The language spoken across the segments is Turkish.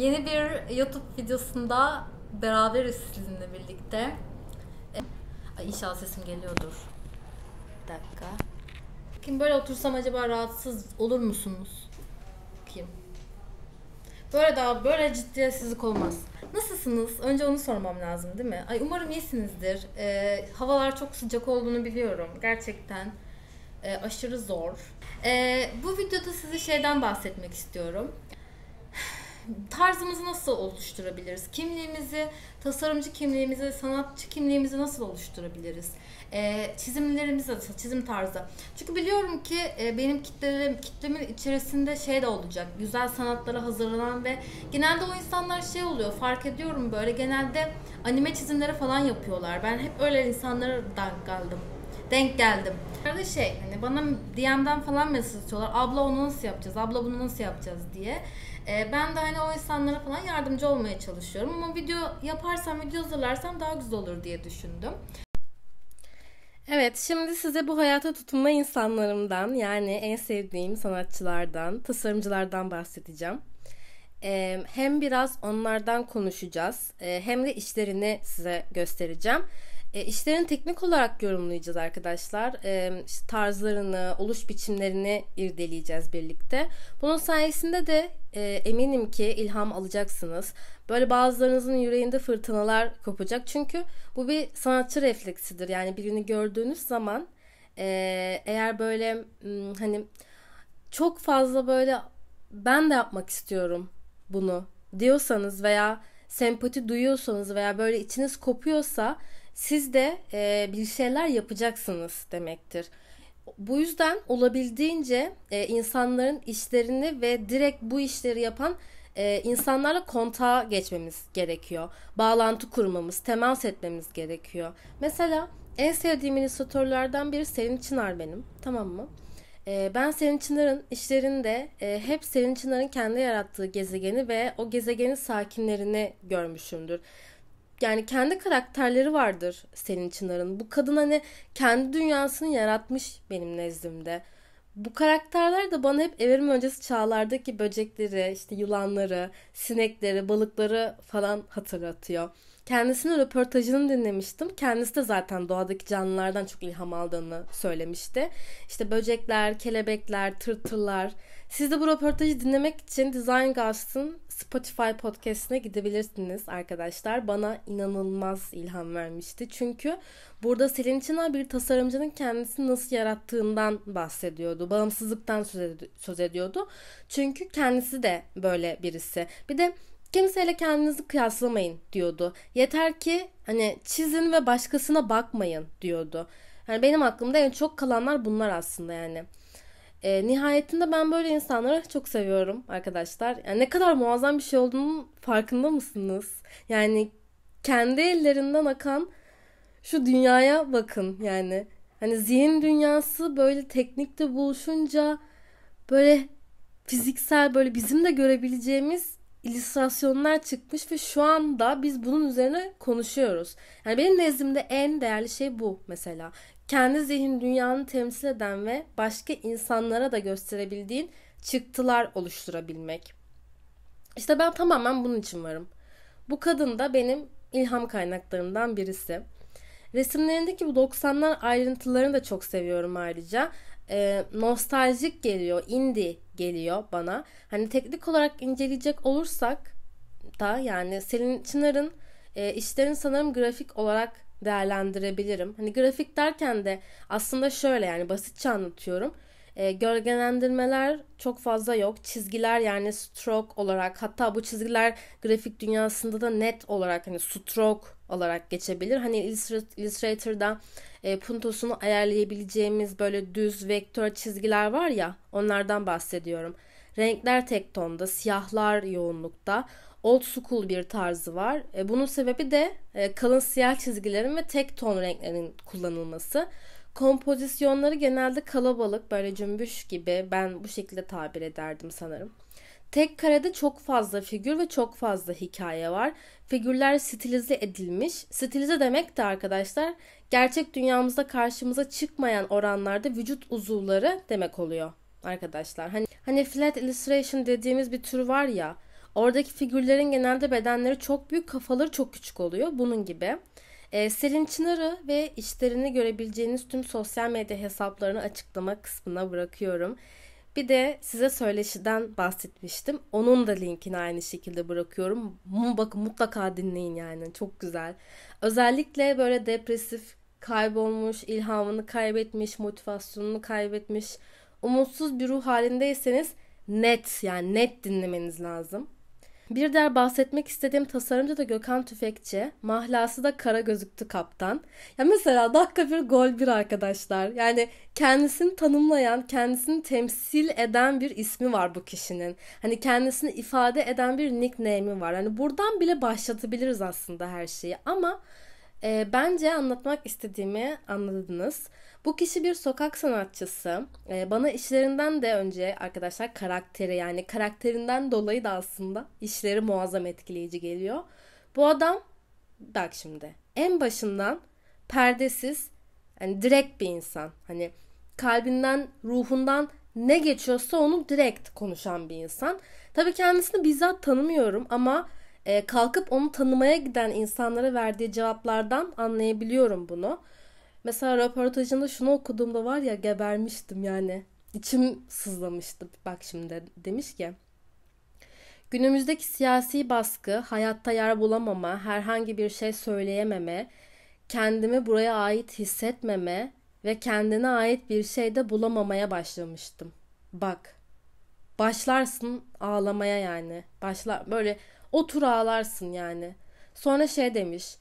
Yeni bir YouTube videosunda beraberiz sizinle birlikte. E, ay inşallah sesim geliyordur. Bir dakika. Kim böyle otursam acaba rahatsız olur musunuz? Kim? Böyle daha böyle ciddiyetsizlik olmaz. Nasılsınız? Önce onu sormam lazım değil mi? Ay umarım iyisinizdir. Ee, havalar çok sıcak olduğunu biliyorum. Gerçekten e, aşırı zor. E, bu videoda size şeyden bahsetmek istiyorum tarzımızı nasıl oluşturabiliriz? Kimliğimizi, tasarımcı kimliğimizi, sanatçı kimliğimizi nasıl oluşturabiliriz? E, ee, çizimlerimiz nasıl, çizim tarzı. Çünkü biliyorum ki e, benim kitlelerim, kitlemin içerisinde şey de olacak. Güzel sanatlara hazırlanan ve genelde o insanlar şey oluyor fark ediyorum böyle genelde anime çizimleri falan yapıyorlar. Ben hep öyle insanlara denk geldim denk geldim. Arada şey hani bana DM'den falan mesaj atıyorlar. Abla onu nasıl yapacağız? Abla bunu nasıl yapacağız diye. Ee, ben de hani o insanlara falan yardımcı olmaya çalışıyorum. Ama video yaparsam, video hazırlarsam daha güzel olur diye düşündüm. Evet, şimdi size bu hayata tutunma insanlarımdan yani en sevdiğim sanatçılardan, tasarımcılardan bahsedeceğim. Ee, hem biraz onlardan konuşacağız, ee, hem de işlerini size göstereceğim. E, işlerini teknik olarak yorumlayacağız arkadaşlar. E, işte tarzlarını, oluş biçimlerini irdeleyeceğiz birlikte. Bunun sayesinde de e, eminim ki ilham alacaksınız. Böyle bazılarınızın yüreğinde fırtınalar kopacak. Çünkü bu bir sanatçı refleksidir. Yani birini gördüğünüz zaman e, eğer böyle hmm, hani çok fazla böyle ben de yapmak istiyorum bunu diyorsanız veya sempati duyuyorsanız veya böyle içiniz kopuyorsa siz de e, bir şeyler yapacaksınız demektir. Bu yüzden olabildiğince e, insanların işlerini ve direkt bu işleri yapan e, insanlarla kontağa geçmemiz gerekiyor. Bağlantı kurmamız, temas etmemiz gerekiyor. Mesela en sevdiğim illüstratörlerden biri Selin Çınar benim. Tamam mı? E, ben Selin Çınar'ın işlerinde e, hep Selin Çınar'ın kendi yarattığı gezegeni ve o gezegenin sakinlerini görmüşümdür yani kendi karakterleri vardır senin Çınar'ın. Bu kadın hani kendi dünyasını yaratmış benim nezdimde. Bu karakterler de bana hep evrim öncesi çağlardaki böcekleri, işte yılanları, sinekleri, balıkları falan hatırlatıyor. Kendisinin röportajını dinlemiştim. Kendisi de zaten doğadaki canlılardan çok ilham aldığını söylemişti. İşte böcekler, kelebekler, tırtırlar, siz de bu röportajı dinlemek için Design Ghost'ın Spotify podcastine gidebilirsiniz arkadaşlar. Bana inanılmaz ilham vermişti. Çünkü burada Selin Çınar bir tasarımcının kendisini nasıl yarattığından bahsediyordu. Bağımsızlıktan söz ediyordu. Çünkü kendisi de böyle birisi. Bir de kimseyle kendinizi kıyaslamayın diyordu. Yeter ki hani çizin ve başkasına bakmayın diyordu. Yani benim aklımda en çok kalanlar bunlar aslında yani. E, nihayetinde ben böyle insanları çok seviyorum arkadaşlar. Yani ne kadar muazzam bir şey olduğunun farkında mısınız? Yani kendi ellerinden akan şu dünyaya bakın yani. Hani zihin dünyası böyle teknikte buluşunca böyle fiziksel böyle bizim de görebileceğimiz illüstrasyonlar çıkmış ve şu anda biz bunun üzerine konuşuyoruz. Yani benim nezdimde en değerli şey bu mesela. Kendi zihin dünyanı temsil eden ve başka insanlara da gösterebildiğin çıktılar oluşturabilmek. İşte ben tamamen bunun için varım. Bu kadın da benim ilham kaynaklarımdan birisi. Resimlerindeki bu 90'lar ayrıntılarını da çok seviyorum ayrıca e, nostaljik geliyor, indie geliyor bana. Hani teknik olarak inceleyecek olursak da yani Selin Çınar'ın e, işlerini sanırım grafik olarak değerlendirebilirim. Hani grafik derken de aslında şöyle yani basitçe anlatıyorum e, gölgelendirmeler çok fazla yok. Çizgiler yani stroke olarak hatta bu çizgiler grafik dünyasında da net olarak hani stroke olarak geçebilir. Hani Illustrator'da e, puntosunu ayarlayabileceğimiz böyle düz vektör çizgiler var ya onlardan bahsediyorum. Renkler tek tonda, siyahlar yoğunlukta. Old school bir tarzı var. E, bunun sebebi de e, kalın siyah çizgilerin ve tek ton renklerin kullanılması. Kompozisyonları genelde kalabalık, böyle cümbüş gibi ben bu şekilde tabir ederdim sanırım. Tek karede çok fazla figür ve çok fazla hikaye var. Figürler stilize edilmiş. Stilize demek de arkadaşlar gerçek dünyamızda karşımıza çıkmayan oranlarda vücut uzuvları demek oluyor arkadaşlar. Hani hani flat illustration dediğimiz bir tür var ya. Oradaki figürlerin genelde bedenleri çok büyük, kafaları çok küçük oluyor bunun gibi. E, Selin Çınar'ı ve işlerini görebileceğiniz tüm sosyal medya hesaplarını açıklama kısmına bırakıyorum. Bir de size söyleşiden bahsetmiştim. Onun da linkini aynı şekilde bırakıyorum. Bakın mutlaka dinleyin yani. Çok güzel. Özellikle böyle depresif, kaybolmuş, ilhamını kaybetmiş, motivasyonunu kaybetmiş, umutsuz bir ruh halindeyseniz net yani net dinlemeniz lazım. Bir der bahsetmek istediğim tasarımcı da Gökhan Tüfekçi. Mahlası da kara gözüktü kaptan. Ya mesela dakika bir gol bir arkadaşlar. Yani kendisini tanımlayan, kendisini temsil eden bir ismi var bu kişinin. Hani kendisini ifade eden bir nickname'i var. Hani buradan bile başlatabiliriz aslında her şeyi. Ama e, bence anlatmak istediğimi anladınız. Bu kişi bir sokak sanatçısı. E, bana işlerinden de önce arkadaşlar karakteri yani karakterinden dolayı da aslında işleri muazzam etkileyici geliyor. Bu adam bak şimdi en başından perdesiz yani direkt bir insan. Hani kalbinden, ruhundan ne geçiyorsa onu direkt konuşan bir insan. Tabii kendisini bizzat tanımıyorum ama e, kalkıp onu tanımaya giden insanlara verdiği cevaplardan anlayabiliyorum bunu. Mesela röportajında şunu okuduğumda var ya gebermiştim yani. İçim sızlamıştı. Bak şimdi demiş ki. Günümüzdeki siyasi baskı, hayatta yer bulamama, herhangi bir şey söyleyememe, kendimi buraya ait hissetmeme ve kendine ait bir şey de bulamamaya başlamıştım. Bak. Başlarsın ağlamaya yani. başla böyle Otur ağlarsın yani. Sonra şey demiş.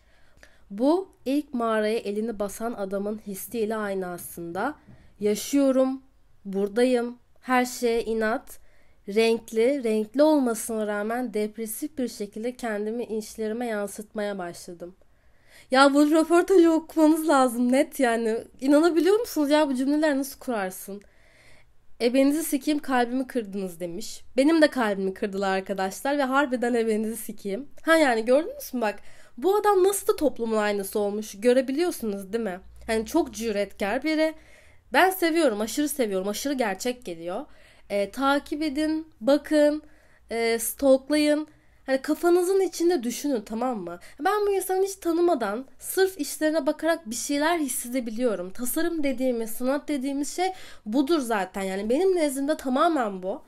Bu ilk mağaraya elini basan adamın hissiyle aynı aslında. Yaşıyorum, buradayım, her şeye inat, renkli, renkli olmasına rağmen depresif bir şekilde kendimi inçlerime yansıtmaya başladım. Ya bu röportajı okumamız lazım net yani. İnanabiliyor musunuz ya bu cümleler nasıl kurarsın? Ebenizi sikeyim kalbimi kırdınız demiş. Benim de kalbimi kırdılar arkadaşlar ve harbiden ebenizi sikeyim. Ha yani gördünüz mü bak bu adam nasıl da toplumun aynısı olmuş görebiliyorsunuz değil mi? Hani çok cüretkar biri. Ben seviyorum aşırı seviyorum aşırı gerçek geliyor. E, takip edin bakın e, stalklayın Hani kafanızın içinde düşünün tamam mı? Ben bu insanı hiç tanımadan sırf işlerine bakarak bir şeyler hissedebiliyorum. Tasarım dediğimiz, sanat dediğimiz şey budur zaten. Yani benim nezdimde tamamen bu.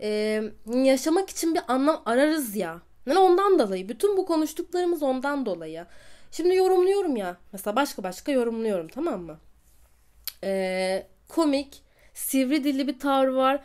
Ee, yaşamak için bir anlam ararız ya. Yani ondan dolayı. Bütün bu konuştuklarımız ondan dolayı. Şimdi yorumluyorum ya. Mesela başka başka yorumluyorum tamam mı? Ee, komik, sivri dilli bir tavır var.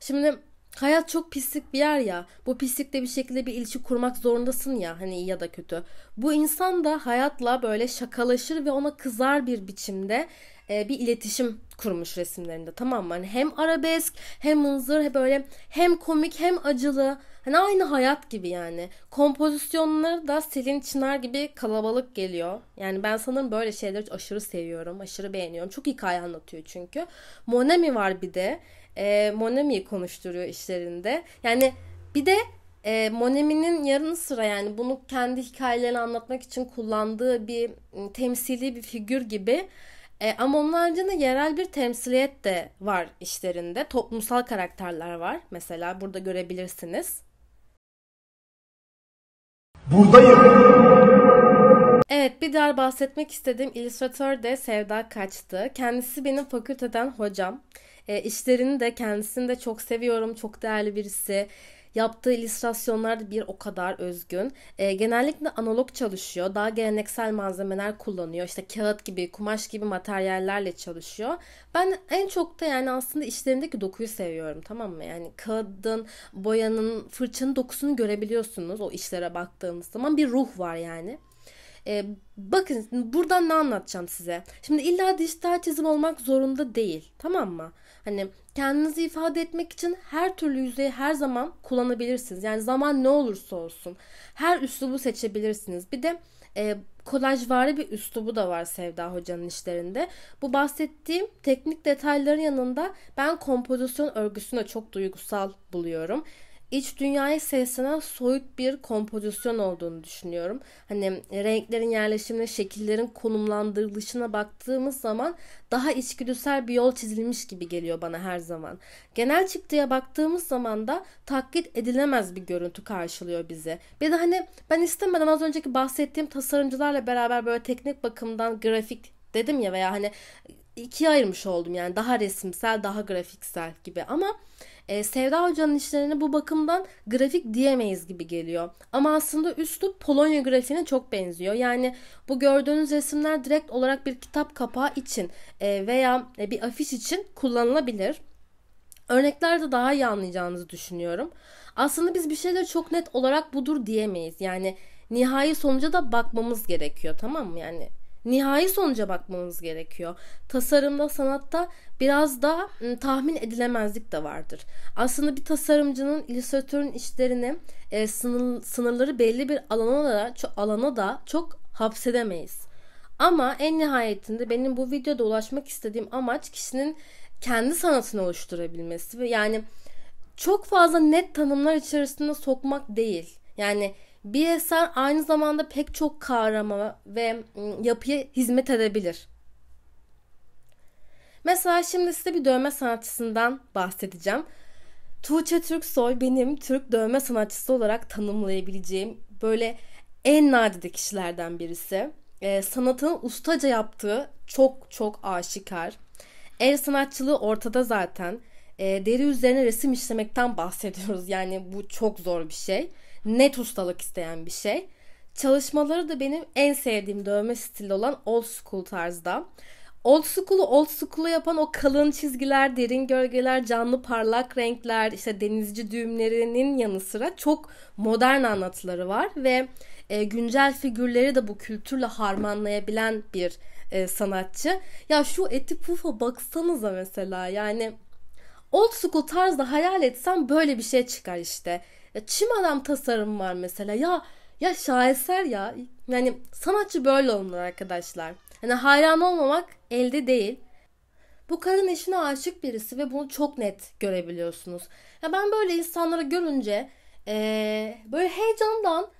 Şimdi Hayat çok pislik bir yer ya. Bu pislikle bir şekilde bir ilişki kurmak zorundasın ya hani iyi ya da kötü. Bu insan da hayatla böyle şakalaşır ve ona kızar bir biçimde e, bir iletişim kurmuş resimlerinde tamam mı? Hani hem arabesk hem mızır hem böyle hem komik hem acılı. Hani aynı hayat gibi yani. Kompozisyonları da Selin Çınar gibi kalabalık geliyor. Yani ben sanırım böyle şeyleri aşırı seviyorum. Aşırı beğeniyorum. Çok hikaye anlatıyor çünkü. Monami var bir de e, Monami'yi konuşturuyor işlerinde. Yani bir de e, Monemi'nin yarını sıra yani bunu kendi hikayelerini anlatmak için kullandığı bir ıı, temsili bir figür gibi e, ama onun haricinde yerel bir temsiliyet de var işlerinde. Toplumsal karakterler var. Mesela burada görebilirsiniz. Buradayım. Evet bir daha bahsetmek istediğim illüstratör de Sevda Kaçtı. Kendisi benim fakülteden hocam. E, işlerini de kendisini de çok seviyorum. Çok değerli birisi. Yaptığı illüstrasyonlar da bir o kadar özgün. E, genellikle analog çalışıyor. Daha geleneksel malzemeler kullanıyor. İşte kağıt gibi, kumaş gibi materyallerle çalışıyor. Ben en çok da yani aslında işlerindeki dokuyu seviyorum tamam mı? Yani kağıdın, boyanın, fırçanın dokusunu görebiliyorsunuz o işlere baktığımız zaman. Bir ruh var yani. E, bakın buradan ne anlatacağım size. Şimdi illa dijital çizim olmak zorunda değil. Tamam mı? Hani kendinizi ifade etmek için her türlü yüzeyi her zaman kullanabilirsiniz. Yani zaman ne olursa olsun. Her üslubu seçebilirsiniz. Bir de e, kolajvari bir üslubu da var Sevda Hoca'nın işlerinde. Bu bahsettiğim teknik detayların yanında ben kompozisyon örgüsünü de çok duygusal buluyorum iç dünyayı sesinden soyut bir kompozisyon olduğunu düşünüyorum. Hani renklerin yerleşimine, şekillerin konumlandırılışına baktığımız zaman daha içgüdüsel bir yol çizilmiş gibi geliyor bana her zaman. Genel çıktıya baktığımız zaman da taklit edilemez bir görüntü karşılıyor bize. Bir de hani ben istemeden az önceki bahsettiğim tasarımcılarla beraber böyle teknik bakımdan grafik dedim ya veya hani ikiye ayırmış oldum yani daha resimsel daha grafiksel gibi ama e, Sevda Hoca'nın işlerini bu bakımdan grafik diyemeyiz gibi geliyor. Ama aslında üstü Polonya grafiğine çok benziyor. Yani bu gördüğünüz resimler direkt olarak bir kitap kapağı için e, veya e, bir afiş için kullanılabilir. Örneklerde daha iyi anlayacağınızı düşünüyorum. Aslında biz bir şeyler çok net olarak budur diyemeyiz. Yani nihai sonuca da bakmamız gerekiyor tamam mı? Yani nihai sonuca bakmamız gerekiyor. Tasarımda, sanatta biraz da ıı, tahmin edilemezlik de vardır. Aslında bir tasarımcının, illüstratörün işlerini e, sınır, sınırları belli bir alana da, çok alana da çok hapsedemeyiz. Ama en nihayetinde benim bu videoda ulaşmak istediğim amaç kişinin kendi sanatını oluşturabilmesi ve yani çok fazla net tanımlar içerisinde sokmak değil. Yani bir eser aynı zamanda pek çok kavrama ve ıı, yapıya hizmet edebilir. Mesela şimdi size bir dövme sanatçısından bahsedeceğim. Tuğçe Türksoy benim Türk dövme sanatçısı olarak tanımlayabileceğim böyle en nadide kişilerden birisi. Ee, sanatın ustaca yaptığı çok çok aşikar. El sanatçılığı ortada zaten. Ee, deri üzerine resim işlemekten bahsediyoruz. Yani bu çok zor bir şey net ustalık isteyen bir şey. Çalışmaları da benim en sevdiğim dövme stili olan old school tarzda. Old school'u old school'u yapan o kalın çizgiler, derin gölgeler, canlı parlak renkler, işte denizci düğümlerinin yanı sıra çok modern anlatıları var ve e, güncel figürleri de bu kültürle harmanlayabilen bir e, sanatçı. Ya şu Eti Puf'a baksanıza mesela yani old school tarzda hayal etsem böyle bir şey çıkar işte. Ya çim adam tasarım var mesela. Ya ya şaheser ya. Yani sanatçı böyle olunur arkadaşlar. Yani hayran olmamak elde değil. Bu karın eşine aşık birisi ve bunu çok net görebiliyorsunuz. Ya ben böyle insanları görünce ee, böyle heyecandan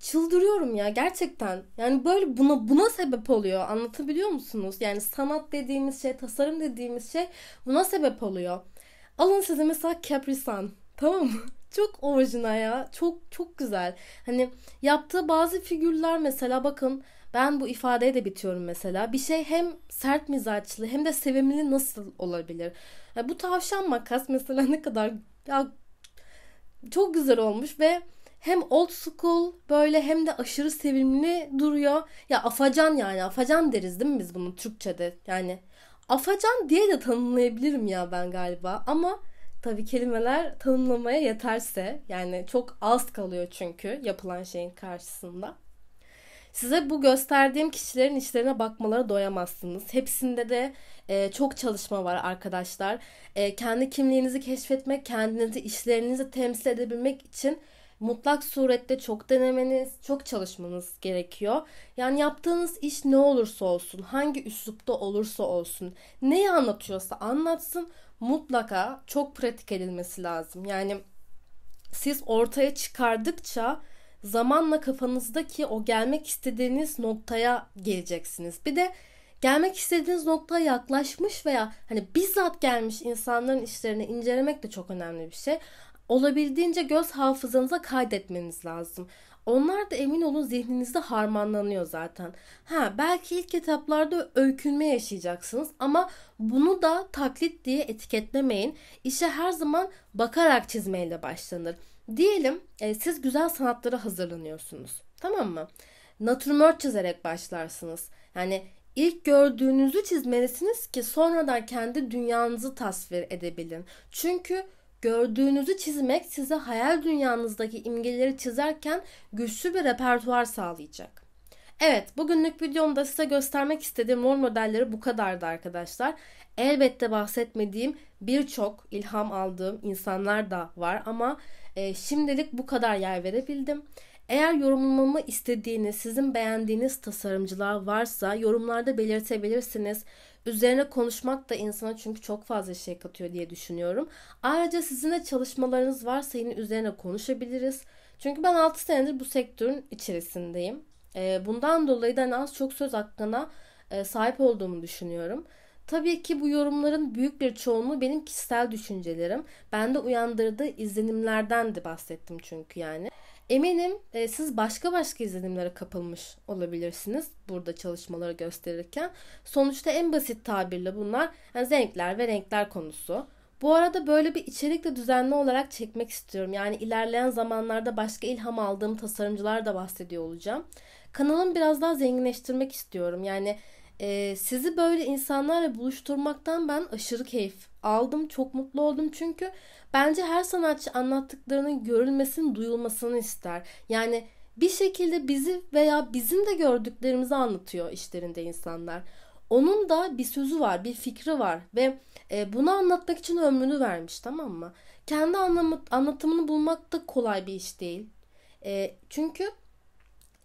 çıldırıyorum ya gerçekten. Yani böyle buna buna sebep oluyor. Anlatabiliyor musunuz? Yani sanat dediğimiz şey, tasarım dediğimiz şey buna sebep oluyor. Alın size mesela Capri Sun. Tamam mı? Çok orijinal ya. Çok çok güzel. Hani yaptığı bazı figürler mesela bakın ben bu ifadeye de bitiyorum mesela. Bir şey hem sert mizaçlı hem de sevimli nasıl olabilir? Yani bu tavşan makas mesela ne kadar ya çok güzel olmuş ve hem old school böyle hem de aşırı sevimli duruyor. Ya afacan yani afacan deriz değil mi biz bunu Türkçe'de yani afacan diye de tanımlayabilirim ya ben galiba ama tabi kelimeler tanımlamaya yeterse yani çok az kalıyor çünkü yapılan şeyin karşısında. Size bu gösterdiğim kişilerin işlerine bakmalara doyamazsınız. Hepsinde de e, çok çalışma var arkadaşlar. E, kendi kimliğinizi keşfetmek, kendinizi, işlerinizi temsil edebilmek için mutlak surette çok denemeniz, çok çalışmanız gerekiyor. Yani yaptığınız iş ne olursa olsun, hangi üslupta olursa olsun, neyi anlatıyorsa anlatsın mutlaka çok pratik edilmesi lazım. Yani siz ortaya çıkardıkça zamanla kafanızdaki o gelmek istediğiniz noktaya geleceksiniz. Bir de gelmek istediğiniz noktaya yaklaşmış veya hani bizzat gelmiş insanların işlerini incelemek de çok önemli bir şey olabildiğince göz hafızanıza kaydetmeniz lazım. Onlar da emin olun zihninizde harmanlanıyor zaten. Ha belki ilk etaplarda öykünme yaşayacaksınız ama bunu da taklit diye etiketlemeyin. İşe her zaman bakarak çizmeyle başlanır. Diyelim e, siz güzel sanatlara hazırlanıyorsunuz. Tamam mı? Natürmört çizerek başlarsınız. Yani ilk gördüğünüzü çizmelisiniz ki sonradan kendi dünyanızı tasvir edebilin. Çünkü Gördüğünüzü çizmek size hayal dünyanızdaki imgeleri çizerken güçlü bir repertuar sağlayacak. Evet, bugünlük videomda size göstermek istediğim rol modelleri bu kadardı arkadaşlar. Elbette bahsetmediğim birçok ilham aldığım insanlar da var ama e, şimdilik bu kadar yer verebildim. Eğer yorumlamamı istediğiniz, sizin beğendiğiniz tasarımcılar varsa yorumlarda belirtebilirsiniz. Üzerine konuşmak da insana çünkü çok fazla şey katıyor diye düşünüyorum. Ayrıca sizin de çalışmalarınız varsa yine üzerine konuşabiliriz. Çünkü ben 6 senedir bu sektörün içerisindeyim. Ee, bundan dolayı da az çok söz hakkına e, sahip olduğumu düşünüyorum. Tabii ki bu yorumların büyük bir çoğunluğu benim kişisel düşüncelerim. Bende uyandırdığı izlenimlerden de bahsettim çünkü yani. Eminim e, siz başka başka izlenimlere kapılmış olabilirsiniz burada çalışmaları gösterirken. Sonuçta en basit tabirle bunlar yani renkler ve renkler konusu. Bu arada böyle bir içerik de düzenli olarak çekmek istiyorum. Yani ilerleyen zamanlarda başka ilham aldığım tasarımcılar da bahsediyor olacağım. Kanalımı biraz daha zenginleştirmek istiyorum. Yani e, sizi böyle insanlarla buluşturmaktan ben aşırı keyif aldım. Çok mutlu oldum çünkü bence her sanatçı anlattıklarının görülmesini, duyulmasını ister. Yani bir şekilde bizi veya bizim de gördüklerimizi anlatıyor işlerinde insanlar. Onun da bir sözü var, bir fikri var ve e, bunu anlatmak için ömrünü vermiş tamam mı? Kendi anlamı, anlatımını bulmak da kolay bir iş değil. E, çünkü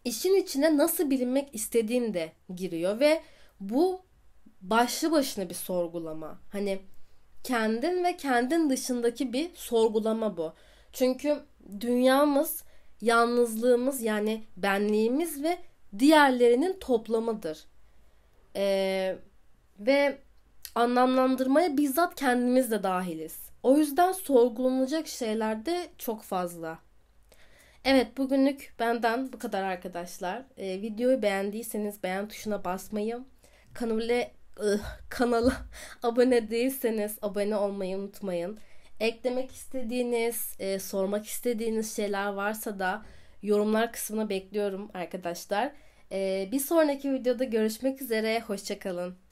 işin içine nasıl bilinmek istediğin de giriyor ve bu başlı başına bir sorgulama. Hani kendin ve kendin dışındaki bir sorgulama bu. Çünkü dünyamız yalnızlığımız yani benliğimiz ve diğerlerinin toplamıdır. Ee, ve anlamlandırmaya bizzat kendimiz de dahiliz. O yüzden sorgulanacak şeyler de çok fazla. Evet bugünlük benden bu kadar arkadaşlar. Ee, videoyu beğendiyseniz beğen tuşuna basmayı, Kanule, kanala abone değilseniz abone olmayı unutmayın. Eklemek istediğiniz, e, sormak istediğiniz şeyler varsa da yorumlar kısmına bekliyorum arkadaşlar. E, bir sonraki videoda görüşmek üzere. Hoşçakalın.